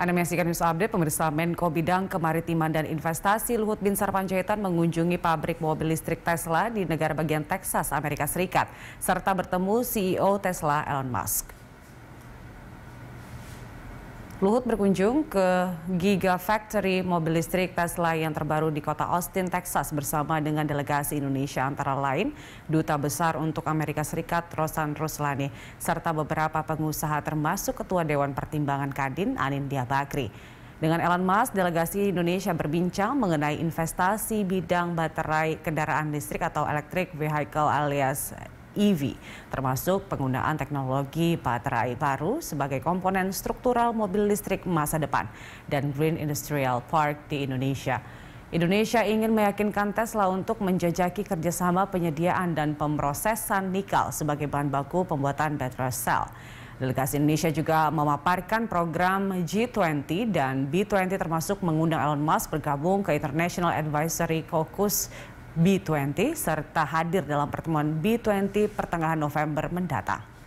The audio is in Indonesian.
Anda menyaksikan news update, pemirsa Menko Bidang Kemaritiman dan Investasi Luhut Bin Sarpanjaitan mengunjungi pabrik mobil listrik Tesla di negara bagian Texas, Amerika Serikat, serta bertemu CEO Tesla Elon Musk. Luhut berkunjung ke Giga Factory mobil listrik Tesla yang terbaru di kota Austin, Texas bersama dengan delegasi Indonesia antara lain Duta Besar untuk Amerika Serikat Rosan Ruslani serta beberapa pengusaha termasuk Ketua Dewan Pertimbangan Kadin Anindya Bakri. Dengan Elon Musk, delegasi Indonesia berbincang mengenai investasi bidang baterai kendaraan listrik atau electric vehicle alias EV, termasuk penggunaan teknologi baterai baru sebagai komponen struktural mobil listrik masa depan dan Green Industrial Park di Indonesia. Indonesia ingin meyakinkan Tesla untuk menjajaki kerjasama penyediaan dan pemrosesan nikel sebagai bahan baku pembuatan battery cell. Delegasi Indonesia juga memaparkan program G20 dan B20 termasuk mengundang Elon Musk bergabung ke International Advisory Caucus B20 serta hadir dalam pertemuan B20 pertengahan November mendatang.